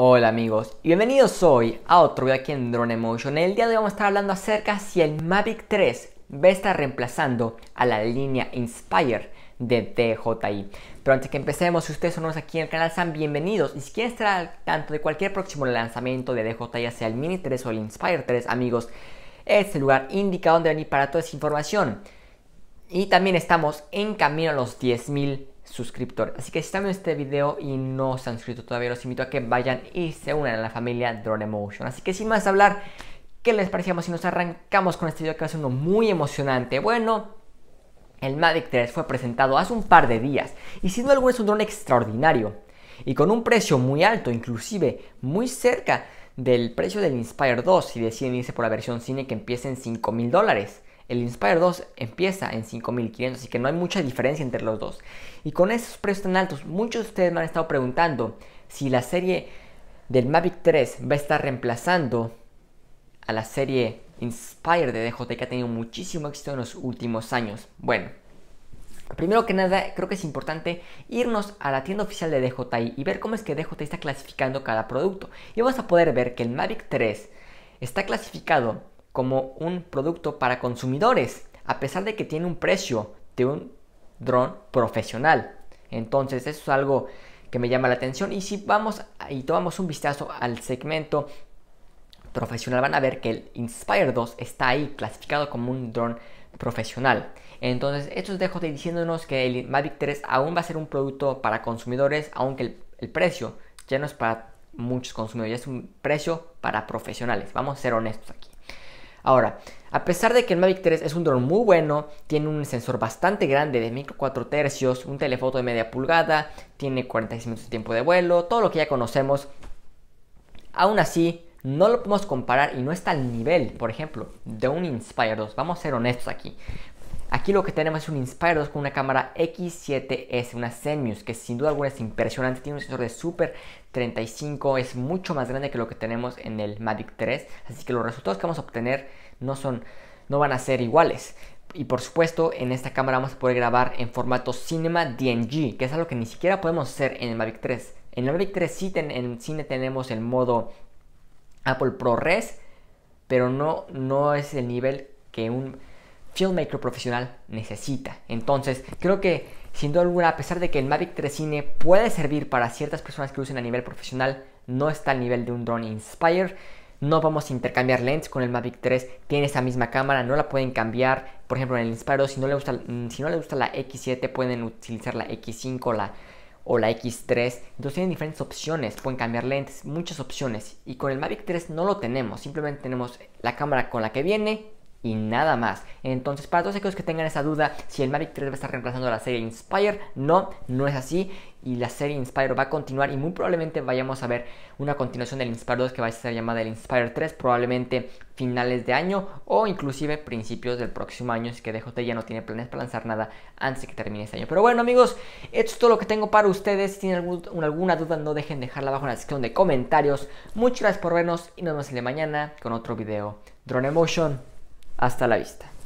Hola amigos y bienvenidos hoy a otro video aquí en Drone Emotion. El día de hoy vamos a estar hablando acerca si el Mavic 3 va a estar reemplazando a la línea Inspire de DJI. Pero antes que empecemos, si ustedes son nuevos aquí en el canal, sean bienvenidos. Y si quieren estar al tanto de cualquier próximo lanzamiento de DJI, ya sea el Mini 3 o el Inspire 3, amigos, es el lugar indicado donde venir para toda esa información. Y también estamos en camino a los 10.000 suscriptores. Así que si están viendo este video y no se han suscrito todavía, los invito a que vayan y se unan a la familia Drone Emotion. Así que sin más hablar, ¿qué les parecíamos si nos arrancamos con este video que va a ser uno muy emocionante? Bueno, el Mavic 3 fue presentado hace un par de días y sin duda es un drone extraordinario y con un precio muy alto, inclusive muy cerca del precio del Inspire 2 si deciden irse por la versión cine que empieza en 5.000 dólares. El Inspire 2 empieza en 5.500, así que no hay mucha diferencia entre los dos. Y con esos precios tan altos, muchos de ustedes me han estado preguntando si la serie del Mavic 3 va a estar reemplazando a la serie Inspire de DJI que ha tenido muchísimo éxito en los últimos años. Bueno, Primero que nada, creo que es importante irnos a la tienda oficial de DJI y ver cómo es que DJI está clasificando cada producto. Y vamos a poder ver que el Mavic 3 está clasificado como un producto para consumidores, a pesar de que tiene un precio de un dron profesional. Entonces, eso es algo que me llama la atención. Y si vamos y tomamos un vistazo al segmento profesional, van a ver que el Inspire 2 está ahí clasificado como un dron profesional. Entonces, esto es dejo de diciéndonos que el Mavic 3 aún va a ser un producto para consumidores, aunque el, el precio ya no es para muchos consumidores, ya es un precio para profesionales. Vamos a ser honestos aquí. Ahora, a pesar de que el Mavic 3 es un dron muy bueno, tiene un sensor bastante grande de micro 4 tercios, un telefoto de media pulgada, tiene 46 minutos de tiempo de vuelo, todo lo que ya conocemos, aún así no lo podemos comparar y no está al nivel, por ejemplo, de un Inspire 2. Vamos a ser honestos aquí. Aquí lo que tenemos es un Inspire 2 con una cámara X7S, una Zenmuse, que sin duda alguna es impresionante, tiene un sensor de super 35, es mucho más grande que lo que tenemos en el Mavic 3, así que los resultados que vamos a obtener no son no van a ser iguales. Y por supuesto, en esta cámara vamos a poder grabar en formato Cinema DNG, que es algo que ni siquiera podemos hacer en el Mavic 3. En el Mavic 3 sí en cine tenemos el modo Apple ProRes, pero no no es el nivel que un filmmaker profesional necesita. Entonces, creo que sin duda alguna, a pesar de que el Mavic 3 Cine puede servir para ciertas personas que usen a nivel profesional, no está al nivel de un drone Inspire. No vamos a intercambiar lentes con el Mavic 3, tiene esa misma cámara, no la pueden cambiar. Por ejemplo, en el Inspire mm, si no le gusta, la X7, pueden utilizar la X5 la, o la X3. Entonces tienen diferentes opciones, pueden cambiar lentes, muchas opciones. Y con el Mavic 3 no lo tenemos, simplemente tenemos la cámara con la que viene y nada más. Entonces, para todos aquellos que tengan esa duda, si el Mavic 3 va a estar reemplazando la serie Inspire, no, no es así. Y la serie Inspire va a continuar y muy probablemente vayamos a ver una continuación del Inspire 2 que va a ser llamada el Inspire 3, probablemente finales de año o inclusive principios del próximo año, Así que DJ ya no tiene planes para lanzar nada antes de que termine este año. Pero bueno amigos, esto es todo lo que tengo para ustedes. Si tienen alguna duda no dejen dejarla abajo en la sección de comentarios. Muchas gracias por vernos y nos vemos el de mañana con otro video. Drone Emotion. Hasta la vista.